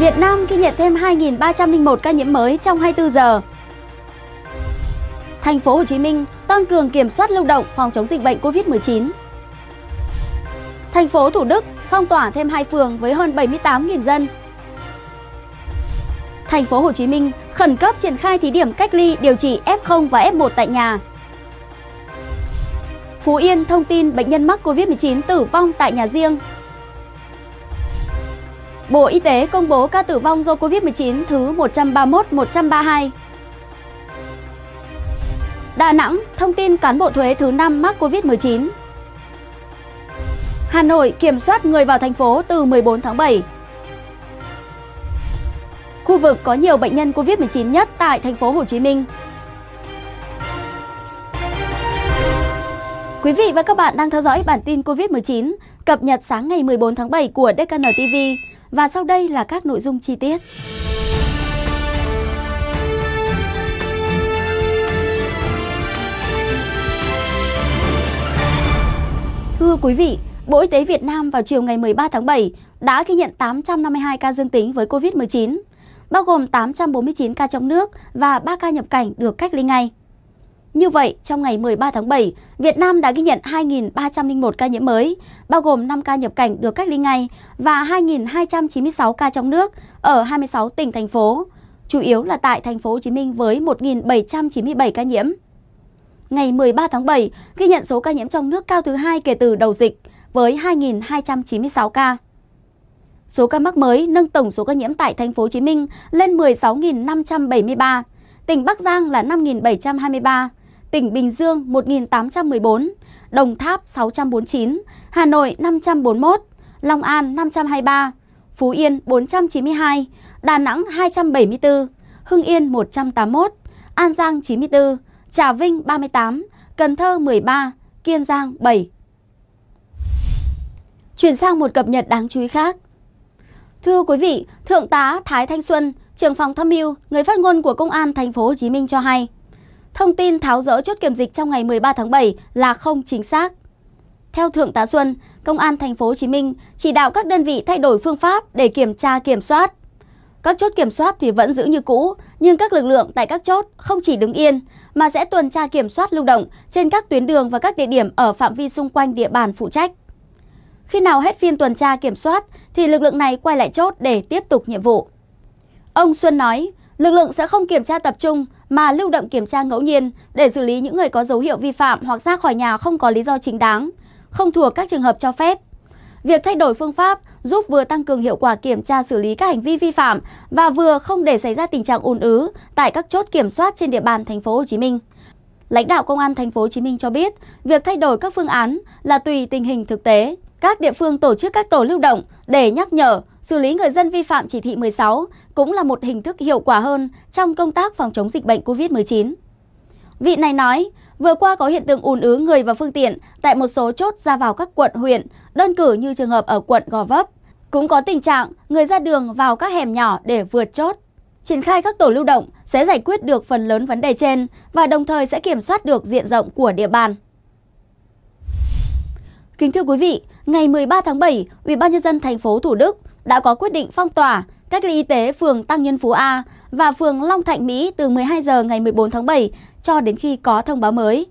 Việt Nam ghi nhận thêm 2.301 ca nhiễm mới trong 24 giờ. Thành phố Hồ Chí Minh tăng cường kiểm soát lưu động phòng chống dịch bệnh COVID-19. Thành phố Thủ Đức phong tỏa thêm hai phường với hơn 78.000 dân. Thành phố Hồ Chí Minh khẩn cấp triển khai thí điểm cách ly điều trị F0 và F1 tại nhà. Phú Yên thông tin bệnh nhân mắc COVID-19 tử vong tại nhà riêng Bộ Y tế công bố ca tử vong do Covid-19 thứ 131-132. Đà Nẵng thông tin cán bộ thuế thứ 5 mắc Covid-19. Hà Nội kiểm soát người vào thành phố từ 14 tháng 7. Khu vực có nhiều bệnh nhân Covid-19 nhất tại thành phố Hồ Chí Minh. Quý vị và các bạn đang theo dõi bản tin Covid-19 cập nhật sáng ngày 14 tháng 7 của DKN TV. Và sau đây là các nội dung chi tiết. Thưa quý vị, Bộ Y tế Việt Nam vào chiều ngày 13 tháng 7 đã ghi nhận 852 ca dương tính với COVID-19, bao gồm 849 ca trong nước và 3 ca nhập cảnh được cách ly ngay. Như vậy, trong ngày 13 tháng 7, Việt Nam đã ghi nhận 2.301 ca nhiễm mới, bao gồm 5 ca nhập cảnh được cách ly ngay và 2.296 ca trong nước ở 26 tỉnh thành phố, chủ yếu là tại thành phố Hồ Chí Minh với 1.797 ca nhiễm. Ngày 13 tháng 7, ghi nhận số ca nhiễm trong nước cao thứ hai kể từ đầu dịch với 2.296 ca. Số ca mắc mới nâng tổng số ca nhiễm tại thành phố Hồ Chí Minh lên 16.573 tỉnh Bắc Giang là 5.723, tỉnh Bình Dương 1.814, Đồng Tháp 649, Hà Nội 541, Long An 523, Phú Yên 492, Đà Nẵng 274, Hưng Yên 181, An Giang 94, Trà Vinh 38, Cần Thơ 13, Kiên Giang 7. Chuyển sang một cập nhật đáng chú ý khác. Thưa quý vị, Thượng tá Thái Thanh Xuân, trưởng phòng tham mưu, người phát ngôn của Công an thành phố Hồ Chí Minh cho hay, thông tin tháo dỡ chốt kiểm dịch trong ngày 13 tháng 7 là không chính xác. Theo Thượng tá Xuân, Công an thành phố Hồ Chí Minh chỉ đạo các đơn vị thay đổi phương pháp để kiểm tra kiểm soát. Các chốt kiểm soát thì vẫn giữ như cũ, nhưng các lực lượng tại các chốt không chỉ đứng yên mà sẽ tuần tra kiểm soát lưu động trên các tuyến đường và các địa điểm ở phạm vi xung quanh địa bàn phụ trách. Khi nào hết phiên tuần tra kiểm soát thì lực lượng này quay lại chốt để tiếp tục nhiệm vụ. Ông Xuân nói, lực lượng sẽ không kiểm tra tập trung mà lưu động kiểm tra ngẫu nhiên để xử lý những người có dấu hiệu vi phạm hoặc ra khỏi nhà không có lý do chính đáng, không thuộc các trường hợp cho phép. Việc thay đổi phương pháp giúp vừa tăng cường hiệu quả kiểm tra xử lý các hành vi vi phạm và vừa không để xảy ra tình trạng ùn ứ tại các chốt kiểm soát trên địa bàn thành phố Hồ Chí Minh. Lãnh đạo công an thành phố Hồ Chí Minh cho biết, việc thay đổi các phương án là tùy tình hình thực tế. Các địa phương tổ chức các tổ lưu động để nhắc nhở, xử lý người dân vi phạm chỉ thị 16 cũng là một hình thức hiệu quả hơn trong công tác phòng chống dịch bệnh COVID-19. Vị này nói, vừa qua có hiện tượng ùn ứ người và phương tiện tại một số chốt ra vào các quận, huyện, đơn cử như trường hợp ở quận Gò Vấp. Cũng có tình trạng người ra đường vào các hẻm nhỏ để vượt chốt. Triển khai các tổ lưu động sẽ giải quyết được phần lớn vấn đề trên và đồng thời sẽ kiểm soát được diện rộng của địa bàn. Kính thưa quý vị, Ngày 13 tháng 7, UBND thành phố Thủ Đức đã có quyết định phong tỏa cách ly y tế phường Tăng Nhân Phú A và phường Long Thạnh Mỹ từ 12 giờ ngày 14 tháng 7 cho đến khi có thông báo mới.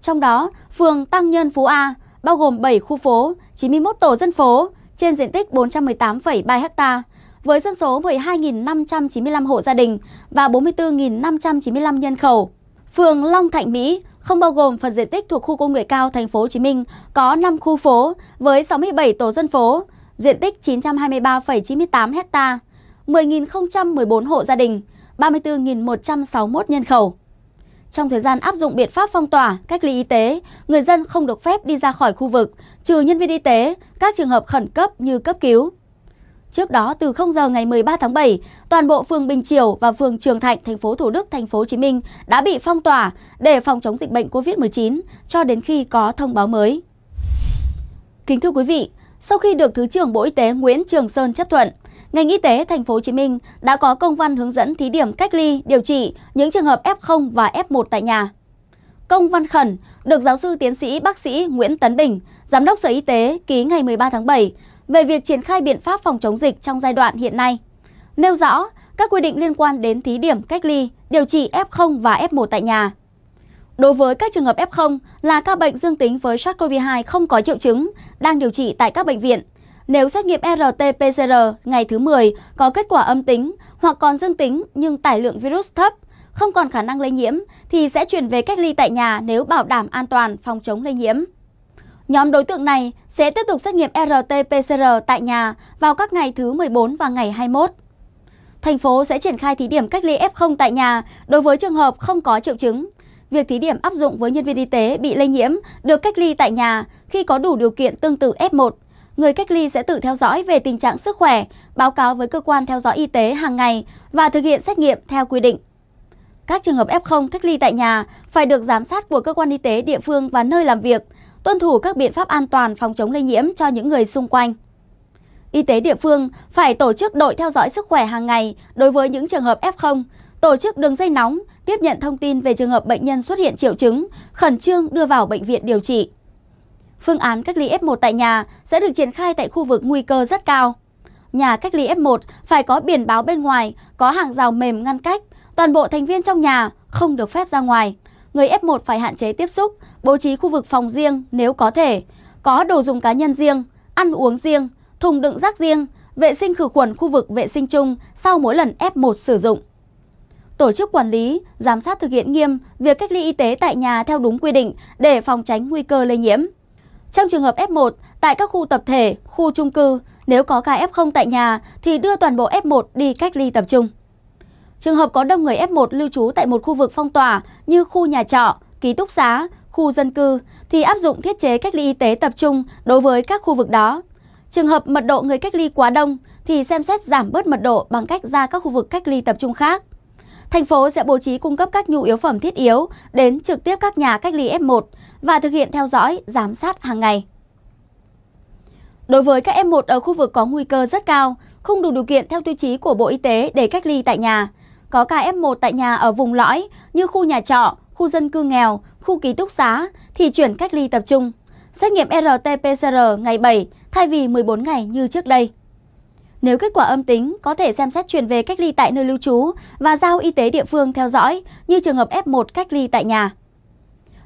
Trong đó, phường Tăng Nhân Phú A bao gồm 7 khu phố, 91 tổ dân phố trên diện tích 418,3 ha với dân số 12.595 hộ gia đình và 44.595 nhân khẩu. Phường Long Thạnh Mỹ không bao gồm phần diện tích thuộc khu công nghệ cao thành phố Hồ Chí Minh có 5 khu phố với 67 tổ dân phố, diện tích 923,98 ha, 10.014 hộ gia đình, 34.161 nhân khẩu. Trong thời gian áp dụng biện pháp phong tỏa, cách ly y tế, người dân không được phép đi ra khỏi khu vực, trừ nhân viên y tế, các trường hợp khẩn cấp như cấp cứu, Trước đó từ 0 giờ ngày 13 tháng 7, toàn bộ phường Bình Triều và phường Trường Thạnh, thành phố Thủ Đức, thành phố Hồ Chí Minh đã bị phong tỏa để phòng chống dịch bệnh COVID-19 cho đến khi có thông báo mới. Kính thưa quý vị, sau khi được Thứ trưởng Bộ Y tế Nguyễn Trường Sơn chấp thuận, ngành y tế thành phố Hồ Chí Minh đã có công văn hướng dẫn thí điểm cách ly, điều trị những trường hợp F0 và F1 tại nhà. Công văn khẩn được giáo sư tiến sĩ bác sĩ Nguyễn Tấn Bình, giám đốc Sở Y tế ký ngày 13 tháng 7 về việc triển khai biện pháp phòng chống dịch trong giai đoạn hiện nay. Nêu rõ các quy định liên quan đến thí điểm cách ly, điều trị F0 và F1 tại nhà. Đối với các trường hợp F0 là ca bệnh dương tính với SARS-CoV-2 không có triệu chứng, đang điều trị tại các bệnh viện, nếu xét nghiệm RT-PCR ngày thứ 10 có kết quả âm tính hoặc còn dương tính nhưng tải lượng virus thấp, không còn khả năng lây nhiễm thì sẽ chuyển về cách ly tại nhà nếu bảo đảm an toàn phòng chống lây nhiễm. Nhóm đối tượng này sẽ tiếp tục xét nghiệm RT-PCR tại nhà vào các ngày thứ 14 và ngày 21. Thành phố sẽ triển khai thí điểm cách ly F0 tại nhà đối với trường hợp không có triệu chứng. Việc thí điểm áp dụng với nhân viên y tế bị lây nhiễm được cách ly tại nhà khi có đủ điều kiện tương tự F1. Người cách ly sẽ tự theo dõi về tình trạng sức khỏe, báo cáo với cơ quan theo dõi y tế hàng ngày và thực hiện xét nghiệm theo quy định. Các trường hợp F0 cách ly tại nhà phải được giám sát của cơ quan y tế địa phương và nơi làm việc tuân thủ các biện pháp an toàn phòng chống lây nhiễm cho những người xung quanh. Y tế địa phương phải tổ chức đội theo dõi sức khỏe hàng ngày đối với những trường hợp F0, tổ chức đường dây nóng, tiếp nhận thông tin về trường hợp bệnh nhân xuất hiện triệu chứng, khẩn trương đưa vào bệnh viện điều trị. Phương án cách ly F1 tại nhà sẽ được triển khai tại khu vực nguy cơ rất cao. Nhà cách ly F1 phải có biển báo bên ngoài, có hàng rào mềm ngăn cách, toàn bộ thành viên trong nhà không được phép ra ngoài người F1 phải hạn chế tiếp xúc, bố trí khu vực phòng riêng nếu có thể, có đồ dùng cá nhân riêng, ăn uống riêng, thùng đựng rác riêng, vệ sinh khử khuẩn khu vực vệ sinh chung sau mỗi lần F1 sử dụng. Tổ chức quản lý, giám sát thực hiện nghiêm việc cách ly y tế tại nhà theo đúng quy định để phòng tránh nguy cơ lây nhiễm. Trong trường hợp F1, tại các khu tập thể, khu trung cư, nếu có ca F0 tại nhà thì đưa toàn bộ F1 đi cách ly tập trung. Trường hợp có đông người F1 lưu trú tại một khu vực phong tỏa như khu nhà trọ, ký túc xá, khu dân cư thì áp dụng thiết chế cách ly y tế tập trung đối với các khu vực đó. Trường hợp mật độ người cách ly quá đông thì xem xét giảm bớt mật độ bằng cách ra các khu vực cách ly tập trung khác. Thành phố sẽ bố trí cung cấp các nhu yếu phẩm thiết yếu đến trực tiếp các nhà cách ly F1 và thực hiện theo dõi, giám sát hàng ngày. Đối với các F1 ở khu vực có nguy cơ rất cao, không đủ điều kiện theo tiêu chí của Bộ Y tế để cách ly tại nhà, có ca F1 tại nhà ở vùng lõi như khu nhà trọ, khu dân cư nghèo, khu ký túc xá thì chuyển cách ly tập trung. Xét nghiệm RT-PCR ngày 7 thay vì 14 ngày như trước đây. Nếu kết quả âm tính, có thể xem xét chuyển về cách ly tại nơi lưu trú và giao y tế địa phương theo dõi như trường hợp F1 cách ly tại nhà.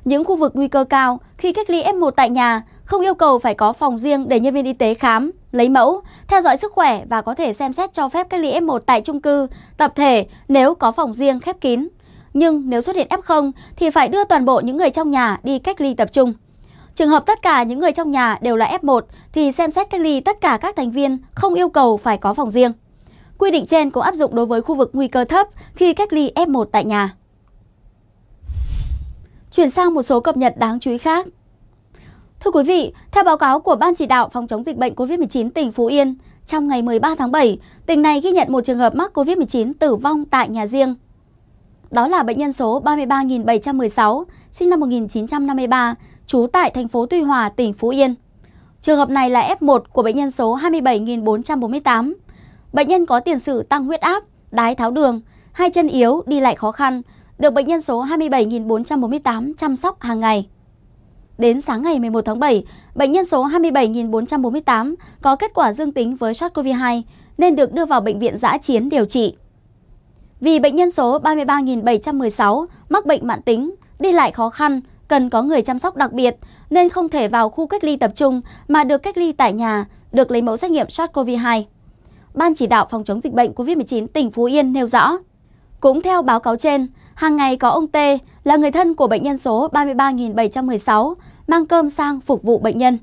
Những khu vực nguy cơ cao khi cách ly F1 tại nhà không yêu cầu phải có phòng riêng để nhân viên y tế khám, lấy mẫu, theo dõi sức khỏe và có thể xem xét cho phép cách ly F1 tại trung cư, tập thể nếu có phòng riêng khép kín. Nhưng nếu xuất hiện F0 thì phải đưa toàn bộ những người trong nhà đi cách ly tập trung. Trường hợp tất cả những người trong nhà đều là F1 thì xem xét cách ly tất cả các thành viên không yêu cầu phải có phòng riêng. Quy định trên cũng áp dụng đối với khu vực nguy cơ thấp khi cách ly F1 tại nhà. Chuyển sang một số cập nhật đáng chú ý khác. Thưa quý vị, theo báo cáo của Ban chỉ đạo phòng chống dịch bệnh COVID-19 tỉnh Phú Yên, trong ngày 13 tháng 7, tỉnh này ghi nhận một trường hợp mắc COVID-19 tử vong tại nhà riêng. Đó là bệnh nhân số 33.716, sinh năm 1953, trú tại thành phố Tuy Hòa, tỉnh Phú Yên. Trường hợp này là F1 của bệnh nhân số 27.448. Bệnh nhân có tiền sử tăng huyết áp, đái tháo đường, hai chân yếu, đi lại khó khăn, được bệnh nhân số 27.448 chăm sóc hàng ngày. Đến sáng ngày 11 tháng 7, bệnh nhân số 27.448 có kết quả dương tính với SARS-CoV-2 nên được đưa vào bệnh viện giã chiến điều trị. Vì bệnh nhân số 33.716 mắc bệnh mạng tính, đi lại khó khăn, cần có người chăm sóc đặc biệt nên không thể vào khu cách ly tập trung mà được cách ly tại nhà, được lấy mẫu xét nghiệm SARS-CoV-2. Ban chỉ đạo phòng chống dịch bệnh COVID-19 tỉnh Phú Yên nêu rõ. Cũng theo báo cáo trên, Hàng ngày có ông T là người thân của bệnh nhân số 33.716 mang cơm sang phục vụ bệnh nhân.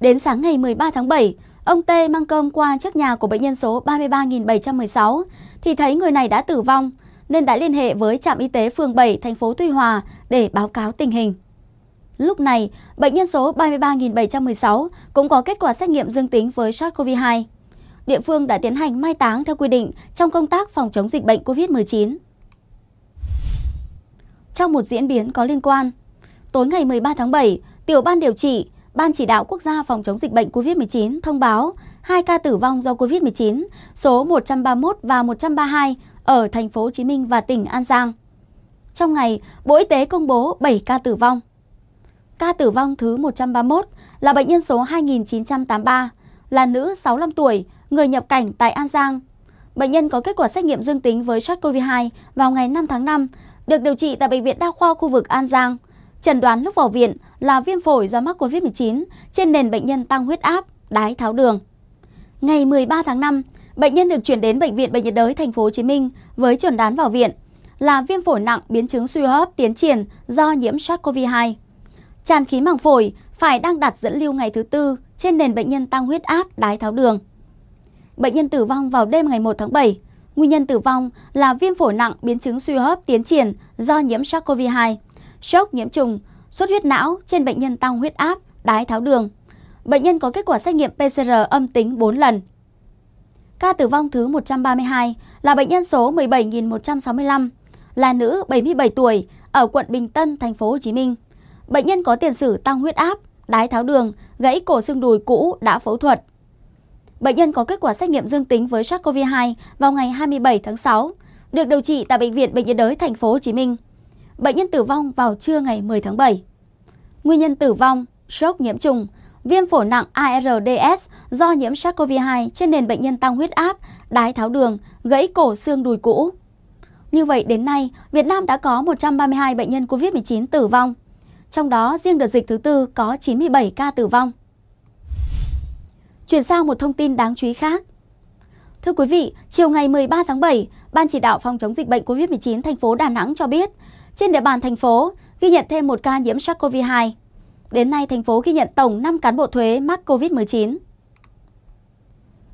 Đến sáng ngày 13 tháng 7, ông T mang cơm qua trước nhà của bệnh nhân số 33.716 thì thấy người này đã tử vong nên đã liên hệ với trạm y tế phường 7 thành phố Tuy Hòa để báo cáo tình hình. Lúc này, bệnh nhân số 33.716 cũng có kết quả xét nghiệm dương tính với SARS-CoV-2. Địa phương đã tiến hành mai táng theo quy định trong công tác phòng chống dịch bệnh COVID-19. Trong một diễn biến có liên quan, tối ngày 13 tháng 7, Tiểu ban điều trị Ban chỉ đạo quốc gia phòng chống dịch bệnh COVID-19 thông báo 2 ca tử vong do COVID-19, số 131 và 132 ở thành phố Hồ Chí Minh và tỉnh An Giang. Trong ngày, Bộ Y tế công bố 7 ca tử vong. Ca tử vong thứ 131 là bệnh nhân số 2983, là nữ 65 tuổi, người nhập cảnh tại An Giang. Bệnh nhân có kết quả xét nghiệm dương tính với SARS-CoV-2 vào ngày 5 tháng 5 được điều trị tại Bệnh viện Đa khoa khu vực An Giang. Trần đoán lúc vào viện là viêm phổi do mắc COVID-19 trên nền bệnh nhân tăng huyết áp, đái tháo đường. Ngày 13 tháng 5, bệnh nhân được chuyển đến bệnh viện Bệnh nhiệt đới thành phố Hồ Chí Minh với chuẩn đoán vào viện là viêm phổi nặng biến chứng suy hô hấp tiến triển do nhiễm SARS-CoV-2. Tràn khí màng phổi phải đang đặt dẫn lưu ngày thứ tư trên nền bệnh nhân tăng huyết áp, đái tháo đường. Bệnh nhân tử vong vào đêm ngày 1 tháng 7 Nguyên nhân tử vong là viêm phổi nặng biến chứng suy hô hấp tiến triển do nhiễm SARS-CoV-2, sốc nhiễm trùng, xuất huyết não trên bệnh nhân tăng huyết áp, đái tháo đường. Bệnh nhân có kết quả xét nghiệm PCR âm tính 4 lần. Ca tử vong thứ 132 là bệnh nhân số 17.165, là nữ 77 tuổi ở quận Bình Tân, thành phố Hồ Chí Minh. Bệnh nhân có tiền sử tăng huyết áp, đái tháo đường, gãy cổ xương đùi cũ đã phẫu thuật. Bệnh nhân có kết quả xét nghiệm dương tính với SARS-CoV-2 vào ngày 27 tháng 6, được điều trị tại bệnh viện Bệnh nhiệt đới thành phố Hồ Chí Minh. Bệnh nhân tử vong vào trưa ngày 10 tháng 7. Nguyên nhân tử vong: sốc nhiễm trùng, viêm phổi nặng ARDS do nhiễm SARS-CoV-2 trên nền bệnh nhân tăng huyết áp, đái tháo đường, gãy cổ xương đùi cũ. Như vậy đến nay, Việt Nam đã có 132 bệnh nhân COVID-19 tử vong. Trong đó, riêng đợt dịch thứ tư có 97 ca tử vong. Chuyển sang một thông tin đáng chú ý khác. Thưa quý vị, chiều ngày 13 tháng 7, Ban chỉ đạo phòng chống dịch bệnh COVID-19 thành phố Đà Nẵng cho biết, trên địa bàn thành phố ghi nhận thêm một ca nhiễm SARS-CoV-2. Đến nay, thành phố ghi nhận tổng 5 cán bộ thuế mắc COVID-19.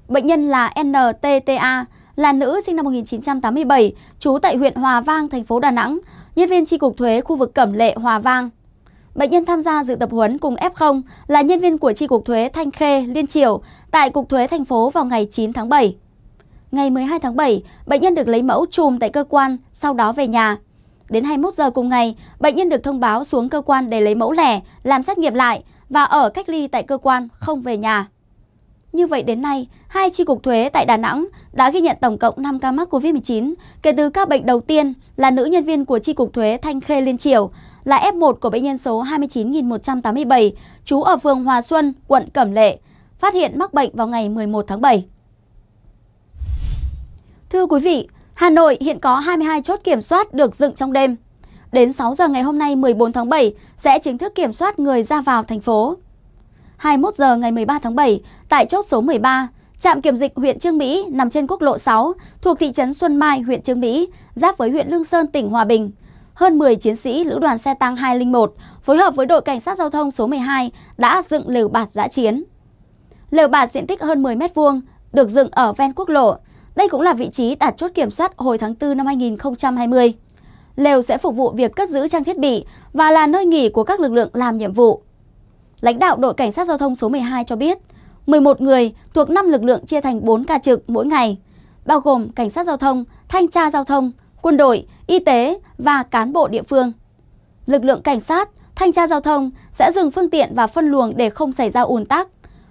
Bệnh nhân là NTTA, là nữ sinh năm 1987, trú tại huyện Hòa Vang, thành phố Đà Nẵng, nhân viên tri cục thuế khu vực Cẩm Lệ, Hòa Vang. Bệnh nhân tham gia dự tập huấn cùng F0 là nhân viên của Tri Cục Thuế Thanh Khê, Liên triều tại Cục Thuế thành phố vào ngày 9 tháng 7. Ngày 12 tháng 7, bệnh nhân được lấy mẫu chùm tại cơ quan, sau đó về nhà. Đến 21 giờ cùng ngày, bệnh nhân được thông báo xuống cơ quan để lấy mẫu lẻ, làm xét nghiệm lại và ở cách ly tại cơ quan, không về nhà. Như vậy đến nay, hai chi cục thuế tại Đà Nẵng đã ghi nhận tổng cộng 5 ca mắc COVID-19 kể từ ca bệnh đầu tiên là nữ nhân viên của chi cục thuế Thanh Khê Liên Triều, là F1 của bệnh nhân số 29.187, trú ở phường Hòa Xuân, quận Cẩm Lệ, phát hiện mắc bệnh vào ngày 11 tháng 7. Thưa quý vị, Hà Nội hiện có 22 chốt kiểm soát được dựng trong đêm. Đến 6 giờ ngày hôm nay 14 tháng 7 sẽ chính thức kiểm soát người ra vào thành phố. 21 giờ ngày 13 tháng 7 tại chốt số 13, trạm kiểm dịch huyện Trương Mỹ nằm trên quốc lộ 6 thuộc thị trấn Xuân Mai, huyện Trương Mỹ, giáp với huyện Lương Sơn, tỉnh Hòa Bình. Hơn 10 chiến sĩ lữ đoàn xe tăng 201 phối hợp với đội cảnh sát giao thông số 12 đã dựng lều bạt giã chiến. Lều bạt diện tích hơn 10 m2 được dựng ở ven quốc lộ. Đây cũng là vị trí đặt chốt kiểm soát hồi tháng 4 năm 2020. Lều sẽ phục vụ việc cất giữ trang thiết bị và là nơi nghỉ của các lực lượng làm nhiệm vụ. Lãnh đạo đội cảnh sát giao thông số 12 cho biết, 11 người thuộc 5 lực lượng chia thành 4 ca trực mỗi ngày, bao gồm cảnh sát giao thông, thanh tra giao thông, quân đội, y tế và cán bộ địa phương. Lực lượng cảnh sát, thanh tra giao thông sẽ dừng phương tiện và phân luồng để không xảy ra ùn tắc.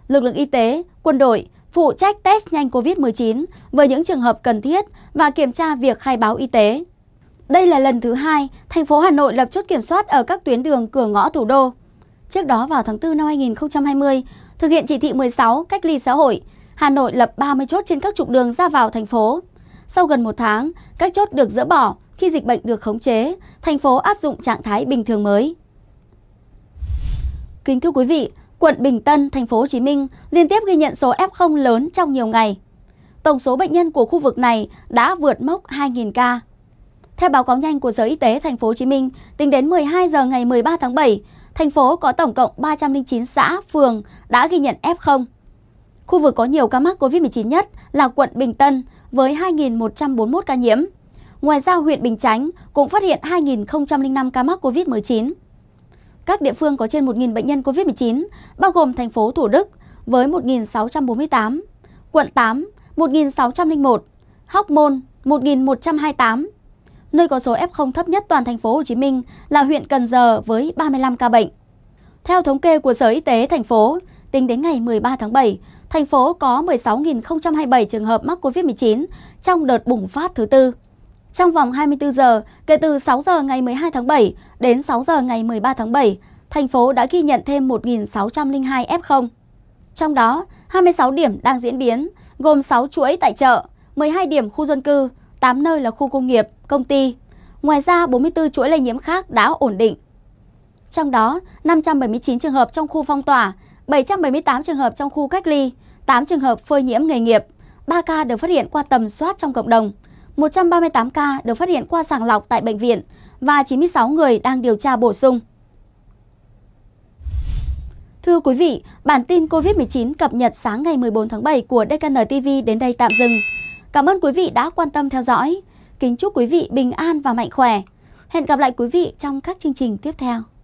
Lực lượng y tế, quân đội phụ trách test nhanh COVID-19 với những trường hợp cần thiết và kiểm tra việc khai báo y tế. Đây là lần thứ hai thành phố Hà Nội lập chốt kiểm soát ở các tuyến đường cửa ngõ thủ đô. Trước đó vào tháng 4 năm 2020, thực hiện chỉ thị 16 cách ly xã hội, Hà Nội lập 30 chốt trên các trục đường ra vào thành phố. Sau gần một tháng, các chốt được dỡ bỏ khi dịch bệnh được khống chế, thành phố áp dụng trạng thái bình thường mới. Kính thưa quý vị, quận Bình Tân, thành phố Hồ Chí Minh liên tiếp ghi nhận số F0 lớn trong nhiều ngày. Tổng số bệnh nhân của khu vực này đã vượt mốc 2.000 ca. Theo báo cáo nhanh của Sở Y tế thành phố Hồ Chí Minh, tính đến 12 giờ ngày 13 tháng 7, Thành phố có tổng cộng 309 xã, phường đã ghi nhận F0. Khu vực có nhiều ca mắc COVID-19 nhất là quận Bình Tân với 2.141 ca nhiễm. Ngoài ra, huyện Bình Chánh cũng phát hiện 2.005 ca mắc COVID-19. Các địa phương có trên 1.000 bệnh nhân COVID-19, bao gồm thành phố Thủ Đức với 1.648, quận 8 1.601, Hóc Môn 1.128, nơi có số F0 thấp nhất toàn thành phố Hồ Chí Minh là huyện Cần Giờ với 35 ca bệnh. Theo thống kê của Sở Y tế thành phố, tính đến ngày 13 tháng 7, thành phố có 16.027 trường hợp mắc COVID-19 trong đợt bùng phát thứ tư. Trong vòng 24 giờ, kể từ 6 giờ ngày 12 tháng 7 đến 6 giờ ngày 13 tháng 7, thành phố đã ghi nhận thêm 1.602 F0. Trong đó, 26 điểm đang diễn biến, gồm 6 chuỗi tại chợ, 12 điểm khu dân cư, 8 nơi là khu công nghiệp, công ty. Ngoài ra, 44 chuỗi lây nhiễm khác đã ổn định. Trong đó, 579 trường hợp trong khu phong tỏa, 778 trường hợp trong khu cách ly, 8 trường hợp phơi nhiễm nghề nghiệp, 3 ca được phát hiện qua tầm soát trong cộng đồng, 138 ca được phát hiện qua sàng lọc tại bệnh viện và 96 người đang điều tra bổ sung. Thưa quý vị, bản tin COVID-19 cập nhật sáng ngày 14 tháng 7 của DKN TV đến đây tạm dừng. Cảm ơn quý vị đã quan tâm theo dõi. Kính chúc quý vị bình an và mạnh khỏe. Hẹn gặp lại quý vị trong các chương trình tiếp theo.